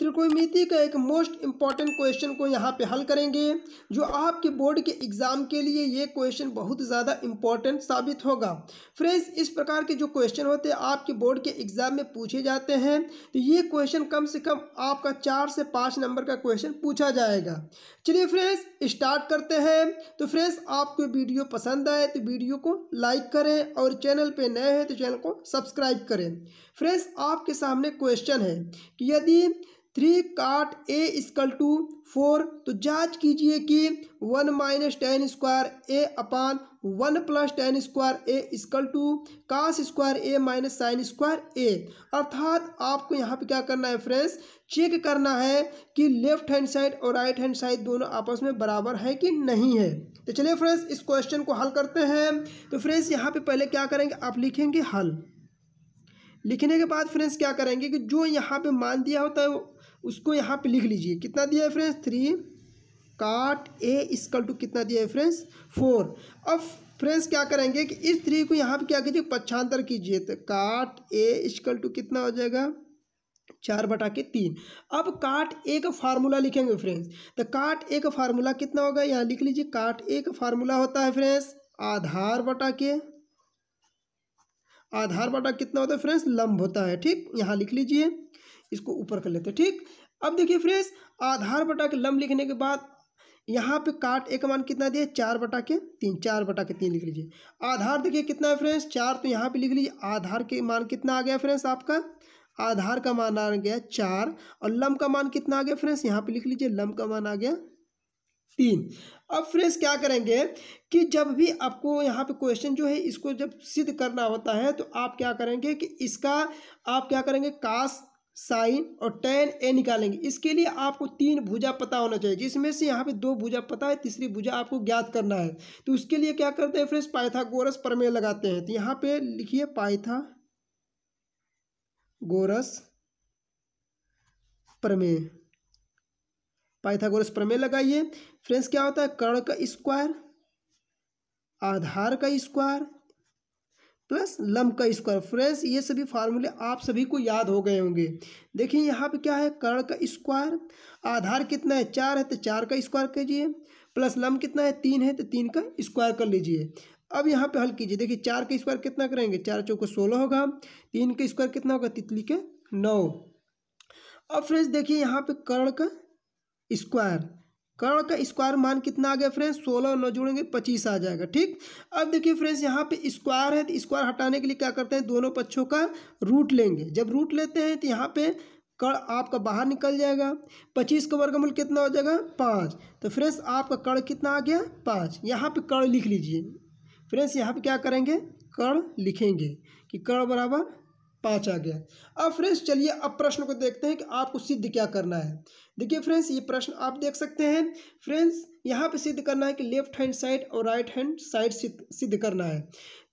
त्रिकोणमिति का एक most important question को यहाँ पे हल करेंगे जो आपके बोर्ड के एग्ज़ाम के लिए ये क्वेश्चन बहुत ज़्यादा इम्पॉर्टेंट साबित होगा फ्रेंड्स इस प्रकार के जो क्वेश्चन होते हैं आपके बोर्ड के एग्ज़ाम में पूछे जाते हैं तो ये क्वेश्चन कम से कम आपका चार से पाँच नंबर का क्वेश्चन पूछा जाएगा चलिए फ्रेंड्स स्टार्ट करते हैं तो फ्रेंड्स आपको वीडियो पसंद आए तो वीडियो को लाइक करें और चैनल पर नए हैं तो चैनल को सब्सक्राइब करें फ्रेंड्स आपके सामने क्वेश्चन है कि यदि थ्री काट ए स्कल टू फोर तो जांच कीजिए कि one minus tan square A upon one plus tan square A equal to cos square A minus sine square A अर्थात आपको यहाँ पे क्या करना है फ्रेंड्स चेक करना है कि लेफ्ट हैंड साइड और राइट हैंड साइड दोनों आपस में बराबर है कि नहीं है तो चलिए फ्रेंड्स इस क्वेश्चन को हल करते हैं तो फ्रेंड्स यहाँ पे पहले क्या करेंगे आप लिखेंगे हल लिखने के बाद फ्रेंड्स क्या करेंगे कि जो यहाँ पे मान दिया होता है उसको यहाँ पे लिख लीजिए कितना दिया है फ्रेंड्स थ्री काट ए स्कल टू कितना दिया है फ्रेंड्स फोर अब फ्रेंड्स क्या करेंगे कि इस थ्री को यहाँ पे क्या कीजिए पक्षांतर कीजिए तो काट ए स्कल टू कितना हो जाएगा चार बटा के तीन अब काट ए का फार्मूला लिखेंगे फ्रेंड्स तो काट ए का फार्मूला कितना होगा यहाँ लिख लीजिए काट ए का फार्मूला होता है फ्रेंड्स आधार बटा के आधार बटा कितना होता है फ्रेंड्स लंब होता है ठीक यहाँ लिख लीजिए इसको ऊपर कर लेते हैं ठीक अब देखिए फ्रेंड्स आधार बटा के लंब लिखने के बाद यहाँ पे काट एक मान कितना दिया चार बटा के तीन चार बटा के तीन लिख लीजिए आधार देखिए कितना है फ्रेंड्स चार तो यहाँ पे लिख लीजिए आधार के मान कितना आ गया फ्रेंड्स आपका आधार का मान आ गया चार और लम का मान कितना आ गया फ्रेंड्स यहाँ पे लिख लीजिए लम का मान आ गया तीन अब फ्रेंड्स क्या करेंगे कि जब भी आपको यहाँ पे क्वेश्चन जो है इसको जब सिद्ध करना होता है तो आप क्या करेंगे कि इसका आप क्या करेंगे काश साइन और टेन ए निकालेंगे इसके लिए आपको तीन भुजा पता होना चाहिए जिसमें से यहाँ पे दो भुजा पता है तीसरी भुजा आपको ज्ञात करना है तो उसके लिए क्या करते हैं फ्रेंड्स पाइथागोरस प्रमेय लगाते हैं तो यहाँ पे लिखिए पाइथा गोरस प्रमेय पाइथागोरस प्रमेय लगाइए फ्रेंड्स क्या होता है कर्ण का स्क्वायर आधार का स्क्वायर प्लस लम का स्क्वायर फ्रेंड्स ये सभी फार्मूले आप सभी को याद हो गए होंगे देखिए यहाँ पे क्या है कर्ण का स्क्वायर आधार कितना है चार है तो चार का स्क्वायर कीजिए प्लस लम कितना है तीन है तो तीन का स्क्वायर कर लीजिए अब यहाँ पे हल कीजिए देखिए चार का स्क्वायर कितना करेंगे चार चौक सोलह होगा तीन का स्क्वायर कितना होगा तितली के नौ अब फ्रेंड्स देखिए यहाँ पे कर्ण का स्क्वायर कर्ण का स्क्वायर मान कितना आ गया फ्रेंड्स सोलह नौ जोड़ेंगे पच्चीस आ जाएगा ठीक अब देखिए फ्रेंड्स यहाँ पे स्क्वायर है तो स्क्वायर हटाने के लिए क्या करते हैं दोनों पक्षों का रूट लेंगे जब रूट लेते हैं तो यहाँ पे कर्ण आपका बाहर निकल जाएगा पच्चीस का वर्गमूल कितना हो जाएगा पाँच तो फ्रेंड्स आपका कर्ण कितना आ गया पाँच यहाँ पर कर्ण लिख लीजिए फ्रेंड्स यहाँ पर क्या करेंगे कर्ण लिखेंगे कि कर्ण बराबर पाँच आ गया अब फ्रेंड्स चलिए अब प्रश्न को देखते हैं कि आपको सिद्ध क्या करना है देखिए फ्रेंड्स ये प्रश्न आप देख सकते हैं फ्रेंड्स यहाँ पे सिद्ध करना है कि लेफ्ट हैंड साइड और राइट हैंड साइड सिद्ध करना है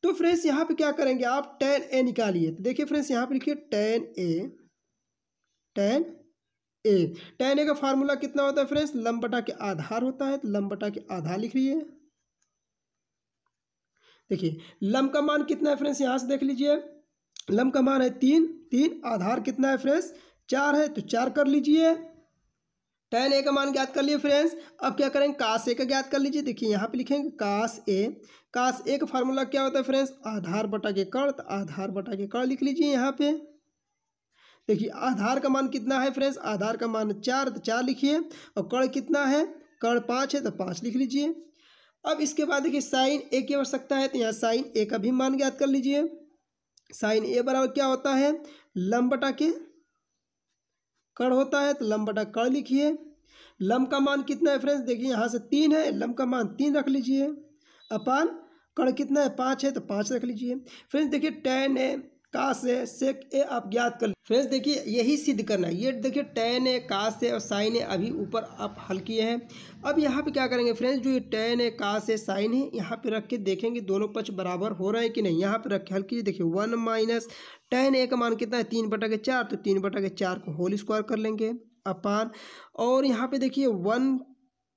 तो फ्रेंड्स यहाँ पे क्या करेंगे आप टेन ए निकालिए तो देखिए फ्रेंड्स यहाँ पे लिखिए tan A tan A tan A का फार्मूला कितना होता है फ्रेंड्स लंबटा के आधार होता है तो लंबटा के आधार लिख लीजिए देखिए लम का मान कितना है फ्रेंड्स यहाँ से देख लीजिए लम का मान है तीन तीन आधार कितना है फ्रेंड्स चार है तो चार कर लीजिए टेन ए का मान ज्ञात कर लिए फ्रेंड्स अब क्या करेंगे काश ए का ज्ञात कर लीजिए देखिए यहाँ पे लिखेंगे काश ए काश ए का फार्मूला क्या होता है फ्रेंड्स आधार बटा के कर तो आधार बटा के कर लिख लीजिए यहाँ पे देखिए आधार का मान कितना है फ्रेंड्स आधार का मान चार तो चार लिखिए और कर कितना है कर पाँच है तो पाँच लिख लीजिए अब इसके बाद देखिए साइन ए की आवश्यकता है तो यहाँ साइन ए का भी मान ज्ञात कर लीजिए साइन ए बराबर क्या होता है लम्बटा के कण होता है तो लम्बटा कड़ कण लिखिए लम का मान कितना है फ्रेंड्स देखिए यहाँ से तीन है लम का मान तीन रख लीजिए अपान कण कितना है पाँच है तो पाँच रख लीजिए फ्रेंड्स देखिए टेन है का से सेक ए आप ज्ञात कर फ्रेंड्स देखिए यही सिद्ध करना है ये देखिए टेन ए का से और साइन ए अभी ऊपर आप हल किए हैं अब यहाँ पे क्या करेंगे फ्रेंड्स जो ये टेन ए का से साइन है यहाँ पे रख के देखेंगे दोनों पक्ष बराबर हो रहे हैं कि नहीं यहाँ पे रख के हल कीजिए देखिए वन माइनस टेन ए का मान कितना है तीन बटा के चार तो तीन बटा के चार को होल स्क्वायर कर लेंगे अपान और यहाँ पे देखिए वन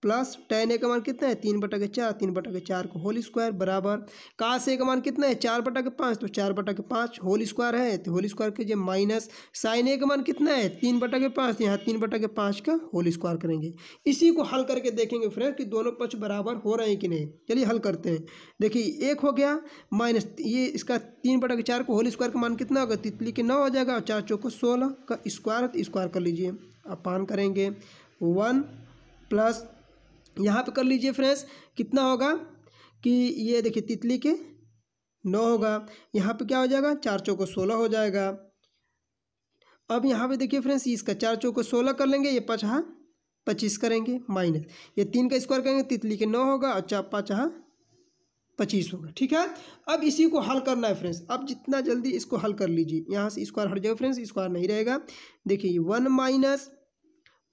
प्लस टेन ए का मान कितना है तीन बटा के चार तीन बटा के चार को होल स्क्वायर बराबर कास ए का मान कितना है चार बटा के पाँच तो चार बटा के पाँच होल स्क्वायर है तो होल स्क्वायर कीजिए माइनस साइन ए का मान कितना है तीन बटा के पाँच तो यहाँ तीन बटा के पाँच का होल स्क्वायर करेंगे इसी को हल करके देखेंगे फ्रेंड कि दोनों पक्ष बराबर हो रहे हैं कि नहीं चलिए हल करते हैं देखिए एक हो गया माइनस ये इसका तीन बटा के चार को होल स्क्वायर का मान कितना होगा तितली के नौ हो जाएगा और चार चौको सोलह का स्क्वायर स्क्वायर कर लीजिए अपान पान करेंगे वन प्लस यहाँ पे कर लीजिए फ्रेंड्स कितना होगा कि ये देखिए तितली के नौ होगा यहाँ पे क्या हो जाएगा चार चौको सोलह हो जाएगा अब यहाँ पे देखिए फ्रेंड्स इसका चार चौको सोलह कर लेंगे ये पचहा पच्चीस करेंगे माइनस ये तीन का स्क्वायर करेंगे तितली के नौ होगा और चार पचहा पच्चीस होगा ठीक है अब इसी को हल करना है फ्रेंड्स अब जितना जल्दी इसको हल कर लीजिए यहाँ से स्क्वायर हट जाएगा फ्रेंड्स स्क्वायर नहीं रहेगा देखिए वन माइनस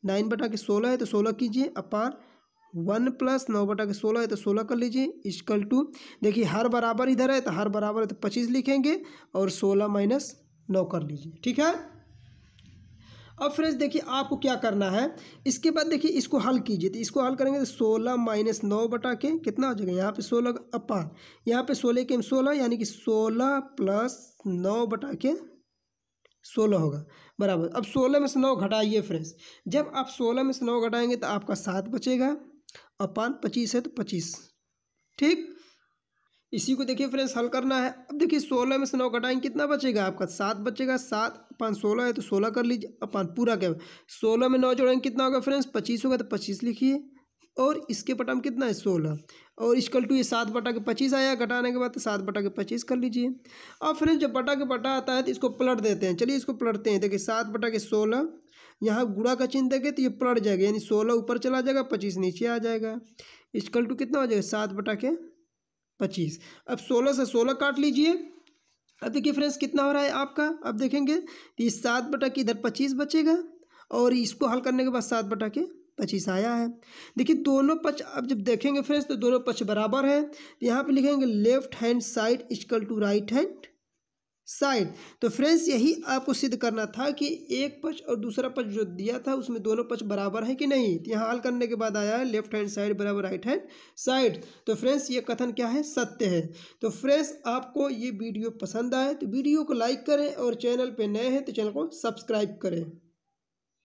नाइन बटा के सोलह है तो सोलह कीजिए अपार वन प्लस नौ बटा के सोलह है तो सोलह कर लीजिए इजकल टू देखिए हर बराबर इधर है तो हर बराबर है तो पच्चीस लिखेंगे और सोलह माइनस नौ कर लीजिए ठीक है अब फ्रेंड्स देखिए आपको क्या करना है इसके बाद देखिए इसको हल कीजिए तो इसको हल करेंगे तो सोलह माइनस नौ बटा के कितना हो जाएगा यहाँ पे सोलह अपान यहाँ पे सोलह के सोलह यानी कि सोलह प्लस नौ बटा के सोलह होगा बराबर अब सोलह में से नौ घटाइए फ्रेंड्स जब आप सोलह में से नौ घटाएंगे तो आपका सात बचेगा अपान पच्चीस है तो पच्चीस ठीक इसी को देखिए फ्रेंड्स हल करना है अब देखिए सोलह में से नौ घटाएंगे कितना बचेगा आपका सात बचेगा सात पाँच सोलह है तो सोलह कर लीजिए अपान पूरा क्या सोलह में नौ जोड़ेंगे कितना होगा फ्रेंड्स पच्चीस होगा तो पच्चीस लिखिए और इसके बटा में कितना है सोलह और इसकल टू ये सात बटा के पच्चीस आया घटाने के बाद तो सात बटा के पच्चीस कर लीजिए अब फ्रेंड्स जब बटा के बटा आता है तो इसको पलट देते हैं चलिए इसको पलटते हैं देखिए सात बटा के सोलह यहाँ गुणा का चिन्ह देखे तो ये पलट जाएगा यानी सोलह ऊपर चला जाएगा पच्चीस नीचे आ जाएगा इसकल टू कितना हो जाएगा सात बटा के पच्चीस अब सोलह से सोलह काट लीजिए अब देखिए फ्रेंड्स कितना हो रहा है आपका अब देखेंगे तो ये सात बटा के इधर पच्चीस बचेगा और इसको हल करने के बाद सात बटा के पच्चीस आया है देखिए दोनों पक्ष अब जब देखेंगे फ्रेंड्स तो दोनों पक्ष बराबर हैं तो यहाँ पे लिखेंगे left hand side equal to right hand side तो फ्रेंड्स यही आपको सिद्ध करना था कि एक पक्ष और दूसरा पक्ष जो दिया था उसमें दोनों पक्ष बराबर है कि नहीं तो यहाँ हल करने के बाद आया है लेफ्ट हैंड साइड बराबर राइट हैंड साइड तो फ्रेंड्स ये कथन क्या है सत्य है तो फ्रेंड्स आपको ये वीडियो पसंद आए तो वीडियो को लाइक करें और चैनल पर नए हैं तो चैनल को सब्सक्राइब करें